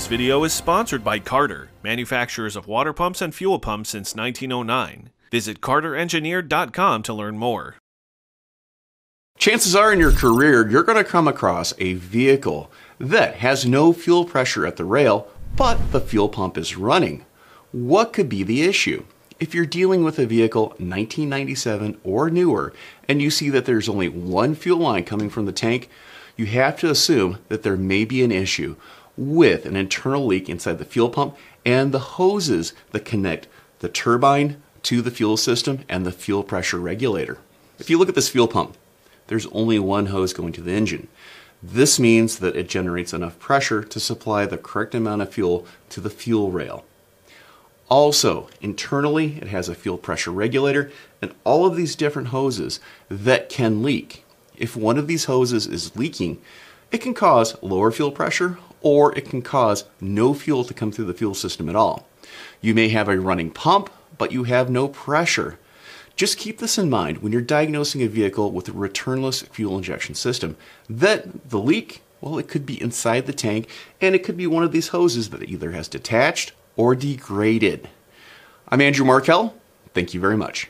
This video is sponsored by Carter, manufacturers of water pumps and fuel pumps since 1909. Visit carterengineer.com to learn more. Chances are in your career, you're going to come across a vehicle that has no fuel pressure at the rail, but the fuel pump is running. What could be the issue? If you're dealing with a vehicle 1997 or newer and you see that there's only one fuel line coming from the tank, you have to assume that there may be an issue with an internal leak inside the fuel pump and the hoses that connect the turbine to the fuel system and the fuel pressure regulator. If you look at this fuel pump, there's only one hose going to the engine. This means that it generates enough pressure to supply the correct amount of fuel to the fuel rail. Also, internally, it has a fuel pressure regulator and all of these different hoses that can leak. If one of these hoses is leaking, it can cause lower fuel pressure or it can cause no fuel to come through the fuel system at all. You may have a running pump, but you have no pressure. Just keep this in mind when you're diagnosing a vehicle with a returnless fuel injection system, that the leak, well, it could be inside the tank, and it could be one of these hoses that either has detached or degraded. I'm Andrew Markell. Thank you very much.